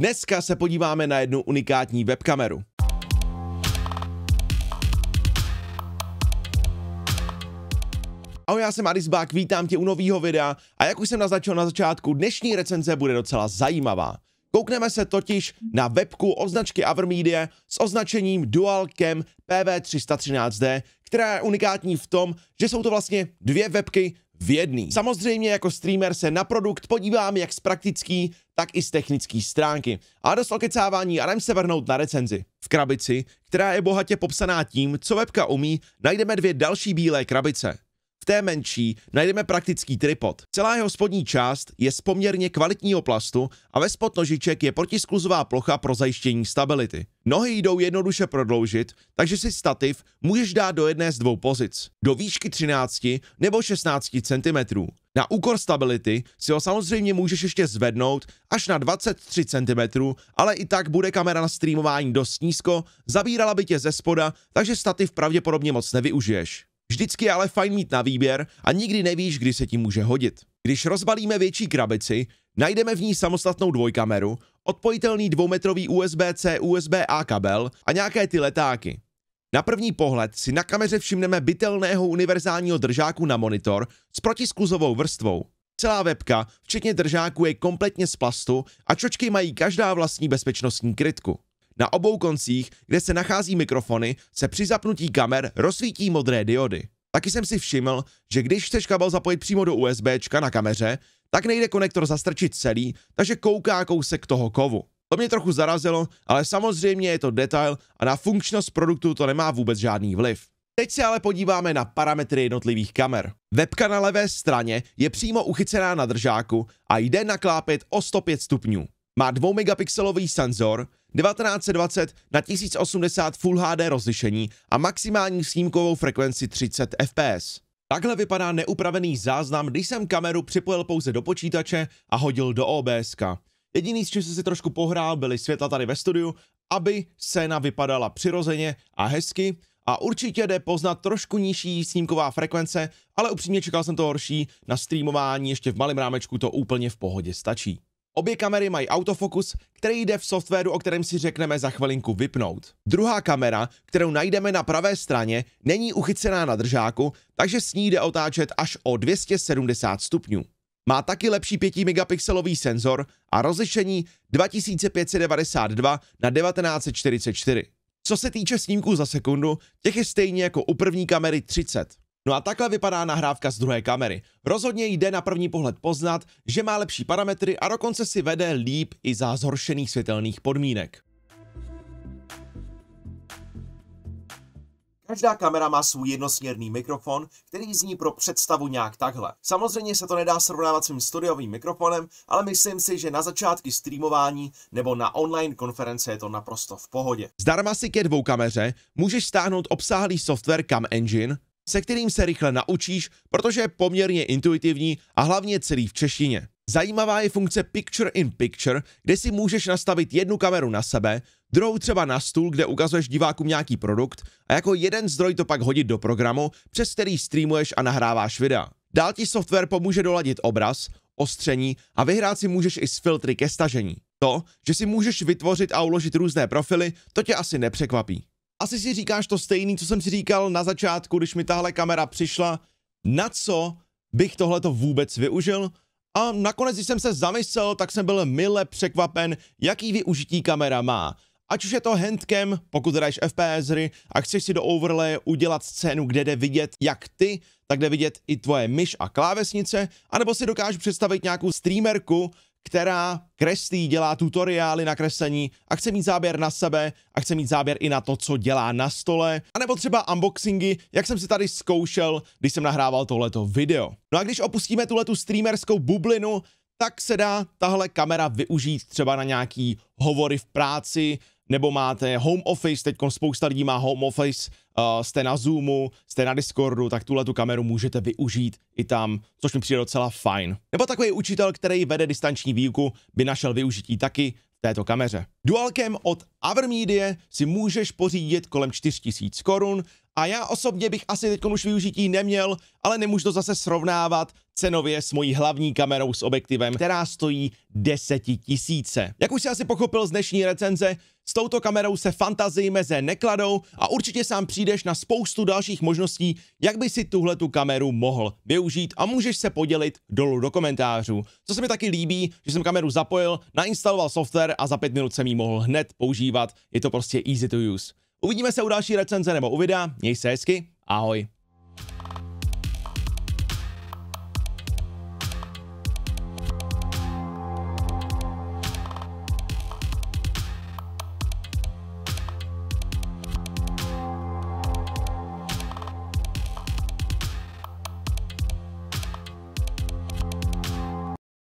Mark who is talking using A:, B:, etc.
A: Dneska se podíváme na jednu unikátní webkameru. Ahoj, já jsem Aris Bak, vítám tě u nového videa a jak už jsem naznačil na začátku, dnešní recenze bude docela zajímavá. Koukneme se totiž na webku označky Avermedia s označením DualCam PV313D, která je unikátní v tom, že jsou to vlastně dvě webky v jedný. Samozřejmě jako streamer se na produkt podívám jak z praktický, tak i z technické stránky. A dost okecávání a jdem se vrhnout na recenzi. V krabici, která je bohatě popsaná tím, co webka umí, najdeme dvě další bílé krabice. V té menší najdeme praktický tripod. Celá jeho spodní část je z poměrně kvalitního plastu a ve spod nožiček je protiskluzová plocha pro zajištění stability. Nohy jdou jednoduše prodloužit, takže si stativ můžeš dát do jedné z dvou pozic, do výšky 13 nebo 16 cm. Na úkor stability si ho samozřejmě můžeš ještě zvednout až na 23 cm, ale i tak bude kamera na streamování dost nízko, zabírala by tě ze spoda, takže stativ pravděpodobně moc nevyužiješ. Vždycky je ale fajn mít na výběr a nikdy nevíš, kdy se ti může hodit. Když rozbalíme větší krabici, najdeme v ní samostatnou dvojkameru, odpojitelný dvoumetrový USB-C USB-A kabel a nějaké ty letáky. Na první pohled si na kameře všimneme bytelného univerzálního držáku na monitor s protiskluzovou vrstvou. Celá webka, včetně držáku, je kompletně z plastu a čočky mají každá vlastní bezpečnostní krytku. Na obou koncích, kde se nachází mikrofony, se při zapnutí kamer rozsvítí modré diody. Taky jsem si všiml, že když chceš kabel zapojit přímo do USB na kameře, tak nejde konektor zastrčit celý, takže kouká kousek toho kovu. To mě trochu zarazilo, ale samozřejmě je to detail a na funkčnost produktu to nemá vůbec žádný vliv. Teď se ale podíváme na parametry jednotlivých kamer. Webka na levé straně je přímo uchycená na držáku a jde naklápit o 105 stupňů. Má 2 megapixelový senzor, 1920 na 1080 Full HD rozlišení a maximální snímkovou frekvenci 30 fps. Takhle vypadá neupravený záznam, když jsem kameru připojil pouze do počítače a hodil do OBS. -ka. Jediný, s čím jsem si trošku pohrál, byly světla tady ve studiu, aby scéna vypadala přirozeně a hezky a určitě jde poznat trošku nižší snímková frekvence, ale upřímně čekal jsem to horší, na streamování ještě v malém rámečku to úplně v pohodě stačí. Obě kamery mají autofokus, který jde v softwaru, o kterém si řekneme za chvilinku vypnout. Druhá kamera, kterou najdeme na pravé straně, není uchycená na držáku, takže s ní jde otáčet až o 270 stupňů. Má taky lepší 5 megapixelový senzor a rozlišení 2592 na 1944. Co se týče snímků za sekundu, těch je stejně jako u první kamery 30. No a takhle vypadá nahrávka z druhé kamery. Rozhodně jde na první pohled poznat, že má lepší parametry a dokonce si vede líp i za zhoršených světelných podmínek. Každá kamera má svůj jednosměrný mikrofon, který zní pro představu nějak takhle. Samozřejmě se to nedá srovnávat svým studiovým mikrofonem, ale myslím si, že na začátky streamování nebo na online konference je to naprosto v pohodě. Zdarma si ke dvou kameře můžeš stáhnout obsáhlý software Cam Engine, se kterým se rychle naučíš, protože je poměrně intuitivní a hlavně celý v češtině. Zajímavá je funkce Picture in Picture, kde si můžeš nastavit jednu kameru na sebe, druhou třeba na stůl, kde ukazuješ divákům nějaký produkt a jako jeden zdroj to pak hodit do programu, přes který streamuješ a nahráváš videa. Dál ti software pomůže doladit obraz, ostření a vyhrát si můžeš i s filtry ke stažení. To, že si můžeš vytvořit a uložit různé profily, to tě asi nepřekvapí asi si říkáš to stejný, co jsem si říkal na začátku, když mi tahle kamera přišla, na co bych tohleto vůbec využil. A nakonec, když jsem se zamyslel, tak jsem byl mile překvapen, jaký využití kamera má. Ať už je to handcam, pokud hraješ FPS hry a chceš si do overlay udělat scénu, kde jde vidět jak ty, tak jde vidět i tvoje myš a klávesnice, anebo si dokážu představit nějakou streamerku, která kreslí, dělá tutoriály na kreslení a chce mít záběr na sebe a chce mít záběr i na to, co dělá na stole, nebo třeba unboxingy, jak jsem si tady zkoušel, když jsem nahrával tohleto video. No a když opustíme tuhletu streamerskou bublinu, tak se dá tahle kamera využít třeba na nějaký hovory v práci nebo máte home office, teď spousta lidí má home office, uh, jste na Zoomu, jste na Discordu, tak tuhle tu kameru můžete využít i tam, což mi přijde docela fajn. Nebo takový učitel, který vede distanční výuku, by našel využití taky v této kameře. Dualcam od Avermedie si můžeš pořídit kolem 4000 korun a já osobně bych asi teď už využití neměl, ale nemůžu to zase srovnávat cenově s mojí hlavní kamerou s objektivem, která stojí 10 tisíce. Jak už si asi pochopil z dnešní recenze, s touto kamerou se fantazii meze nekladou a určitě sám přijdeš na spoustu dalších možností, jak by si tuhle tu kameru mohl využít a můžeš se podělit dolů do komentářů. Co se mi taky líbí, že jsem kameru zapojil, nainstaloval software a za pět minut jsem ji mohl hned používat používat, je to prostě easy to use. Uvidíme se u další recenze nebo u videa, měj se hezky, ahoj.